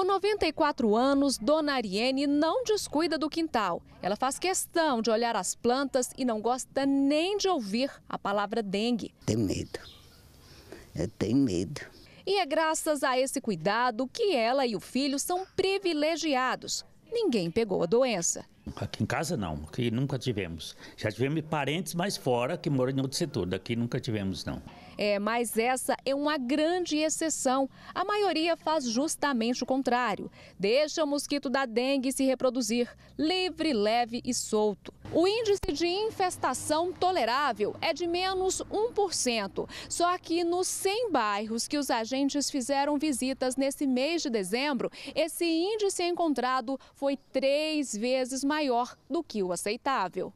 Com 94 anos, Dona Ariene não descuida do quintal. Ela faz questão de olhar as plantas e não gosta nem de ouvir a palavra dengue. Tem medo. Eu tenho medo. E é graças a esse cuidado que ela e o filho são privilegiados. Ninguém pegou a doença. Aqui em casa não, aqui nunca tivemos. Já tivemos parentes mais fora que moram em outro setor, daqui nunca tivemos não. É, mas essa é uma grande exceção. A maioria faz justamente o contrário. Deixa o mosquito da dengue se reproduzir, livre, leve e solto. O índice de infestação tolerável é de menos 1%. Só que nos 100 bairros que os agentes fizeram visitas nesse mês de dezembro, esse índice encontrado foi três vezes maior do que o aceitável.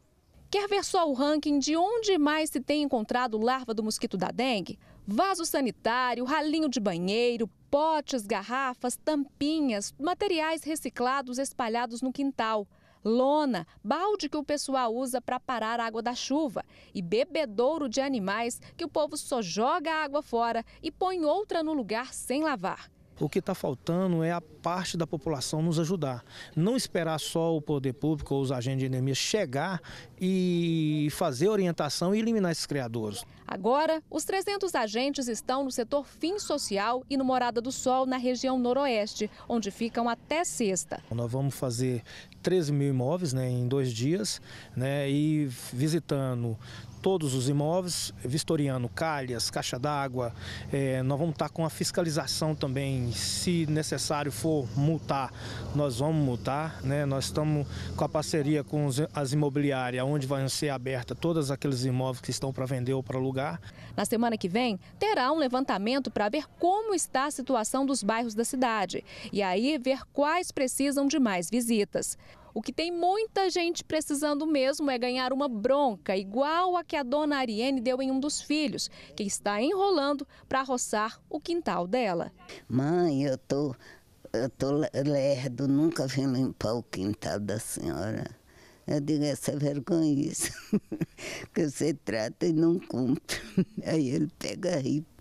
Quer ver só o ranking de onde mais se tem encontrado larva do mosquito da dengue? Vaso sanitário, ralinho de banheiro, potes, garrafas, tampinhas, materiais reciclados espalhados no quintal, lona, balde que o pessoal usa para parar a água da chuva e bebedouro de animais que o povo só joga a água fora e põe outra no lugar sem lavar. O que está faltando é a parte da população nos ajudar. Não esperar só o poder público ou os agentes de endemia chegar e fazer orientação e eliminar esses criadores. Agora, os 300 agentes estão no setor fim social e no Morada do Sol, na região noroeste, onde ficam até sexta. Nós vamos fazer 13 mil imóveis né, em dois dias né, e visitando todos os imóveis, vistoriando calhas, caixa d'água. É, nós vamos estar tá com a fiscalização também se necessário for multar, nós vamos multar, né? Nós estamos com a parceria com as imobiliárias, onde vão ser abertas todos aqueles imóveis que estão para vender ou para alugar. Na semana que vem, terá um levantamento para ver como está a situação dos bairros da cidade e aí ver quais precisam de mais visitas. O que tem muita gente precisando mesmo é ganhar uma bronca, igual a que a dona Ariene deu em um dos filhos, que está enrolando para roçar o quintal dela. Mãe, eu tô, eu tô lerdo, nunca vim limpar o quintal da senhora. Eu digo, essa é vergonha isso, que você trata e não cumpre. Aí ele pega e